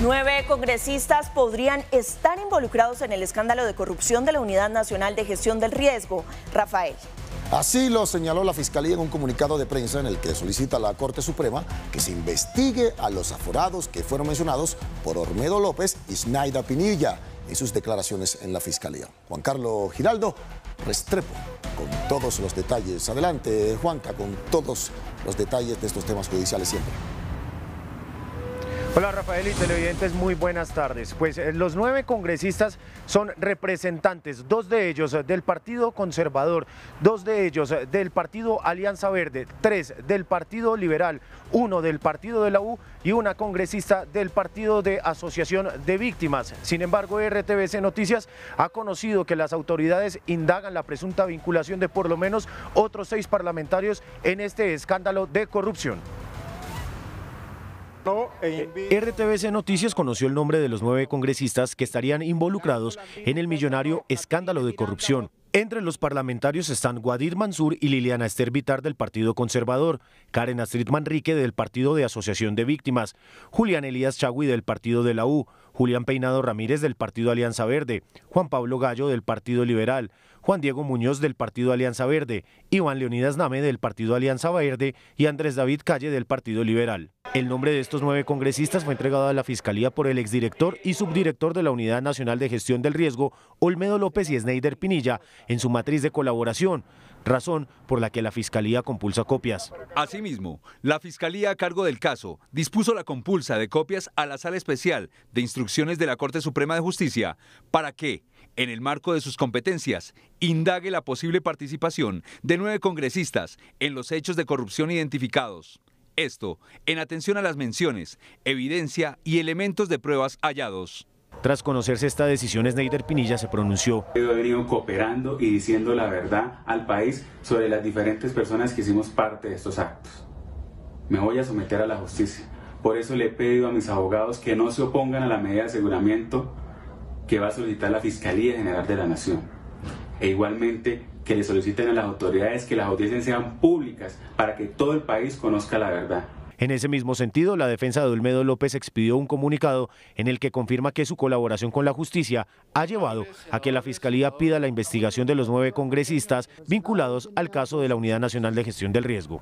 Nueve congresistas podrían estar involucrados en el escándalo de corrupción de la Unidad Nacional de Gestión del Riesgo. Rafael. Así lo señaló la Fiscalía en un comunicado de prensa en el que solicita a la Corte Suprema que se investigue a los aforados que fueron mencionados por Ormedo López y Snaida Pinilla en sus declaraciones en la Fiscalía. Juan Carlos Giraldo Restrepo con todos los detalles. Adelante, Juanca, con todos los detalles de estos temas judiciales siempre. Hola Rafael y televidentes, muy buenas tardes. Pues eh, los nueve congresistas son representantes, dos de ellos eh, del Partido Conservador, dos de ellos eh, del Partido Alianza Verde, tres del Partido Liberal, uno del Partido de la U y una congresista del Partido de Asociación de Víctimas. Sin embargo, RTBC Noticias ha conocido que las autoridades indagan la presunta vinculación de por lo menos otros seis parlamentarios en este escándalo de corrupción. E eh, RTBC Noticias conoció el nombre de los nueve congresistas que estarían involucrados en el millonario escándalo de corrupción. Entre los parlamentarios están Guadir Mansur y Liliana Esther Vitar del Partido Conservador, Karen Astrid Manrique del Partido de Asociación de Víctimas, Julián Elías Chagui del Partido de la U, Julián Peinado Ramírez del Partido Alianza Verde, Juan Pablo Gallo del Partido Liberal, Juan Diego Muñoz del Partido Alianza Verde, Iván Leonidas Name del Partido Alianza Verde y Andrés David Calle del Partido Liberal. El nombre de estos nueve congresistas fue entregado a la Fiscalía por el exdirector y subdirector de la Unidad Nacional de Gestión del Riesgo, Olmedo López y Sneider Pinilla, en su matriz de colaboración, razón por la que la Fiscalía compulsa copias. Asimismo, la Fiscalía a cargo del caso dispuso la compulsa de copias a la Sala Especial de Instrucciones de la Corte Suprema de Justicia para que, en el marco de sus competencias, indague la posible participación de nueve congresistas en los hechos de corrupción identificados. Esto, en atención a las menciones, evidencia y elementos de pruebas hallados. Tras conocerse esta decisión, Neider Pinilla se pronunció. he venido cooperando y diciendo la verdad al país sobre las diferentes personas que hicimos parte de estos actos. Me voy a someter a la justicia. Por eso le he pedido a mis abogados que no se opongan a la medida de aseguramiento que va a solicitar la Fiscalía General de la Nación e igualmente que le soliciten a las autoridades que las audiencias sean públicas para que todo el país conozca la verdad. En ese mismo sentido, la defensa de Olmedo López expidió un comunicado en el que confirma que su colaboración con la justicia ha llevado a que la Fiscalía pida la investigación de los nueve congresistas vinculados al caso de la Unidad Nacional de Gestión del Riesgo.